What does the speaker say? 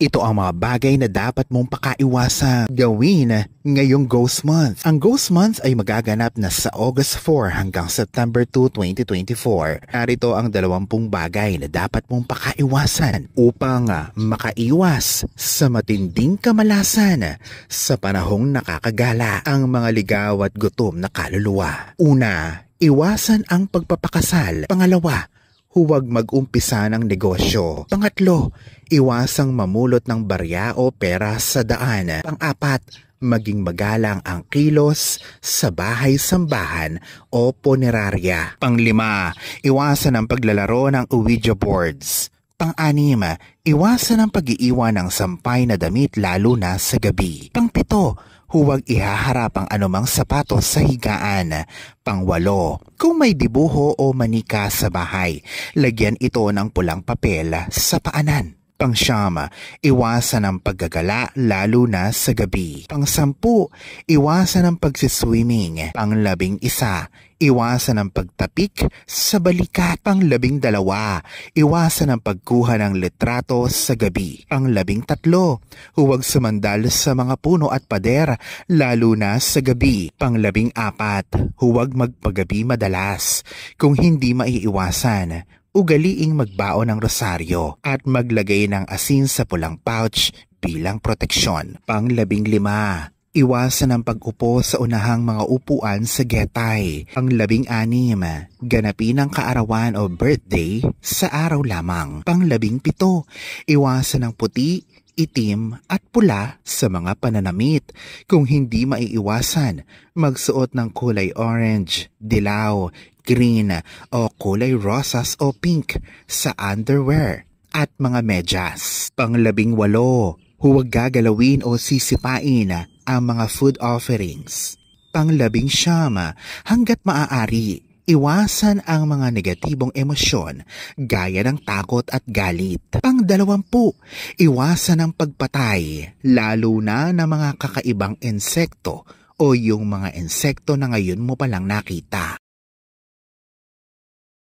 Ito ang mga bagay na dapat mong pakaiwasan gawin ngayong Ghost Month. Ang Ghost Month ay magaganap na sa August 4 hanggang September 2, 2024. Narito ang 20 bagay na dapat mong pakaiwasan upang ah, makaiwas sa matinding kamalasan sa panahong nakakagala ang mga ligaw at gutom na kaluluwa. Una, iwasan ang pagpapakasal. Pangalawa, huwag mag-umpisa ng negosyo. Pangatlo, iwasang mamulot ng barya o pera sa daan. Pangapat, maging magalang ang kilos sa bahay-sambahan o punerarya. Panglima, iwasan ang paglalaro ng Ouija boards. Pang-anim, iwasan ang pag-iiwan ng sampay na damit lalo na sa gabi. Pang-pito, huwag ihaharap ang anumang sapatos sa higaan. Pang-walo, kung may dibuho o manika sa bahay, lagyan ito ng pulang papel sa paanan pang Pangsyam, iwasan ang paggagala lalo na sa gabi. Pang Pangsampu, iwasan ang pagsiswimming. Panglabing isa, iwasan ang pagtapik sa balikat. Panglabing dalawa, iwasan ang pagkuha ng litrato sa gabi. Panglabing tatlo, huwag sumandal sa mga puno at pader lalo na sa gabi. Panglabing apat, huwag magpagabi madalas kung hindi maiiwasan ugaliing magbao ng rosaryo at maglagay ng asin sa pulang pouch bilang proteksyon. Panglabing lima, Iwasan ang pag-upo sa unahang mga upuan sa getay. Ang labing-anim, ganapin ang kaarawan o birthday sa araw lamang. Panglabing-pito, iwasan ang puti, itim at pula sa mga pananamit. Kung hindi maiiwasan, magsuot ng kulay orange, dilaw, green o kulay rosas o pink sa underwear at mga medyas. Panglabing walo, huwag gagalawin o sisipain ang mga food offerings. Panglabing siyama, hanggat maaari, iwasan ang mga negatibong emosyon gaya ng takot at galit. Pangdalawampu, iwasan ang pagpatay, lalo na ng mga kakaibang insekto o yung mga insekto na ngayon mo palang nakita.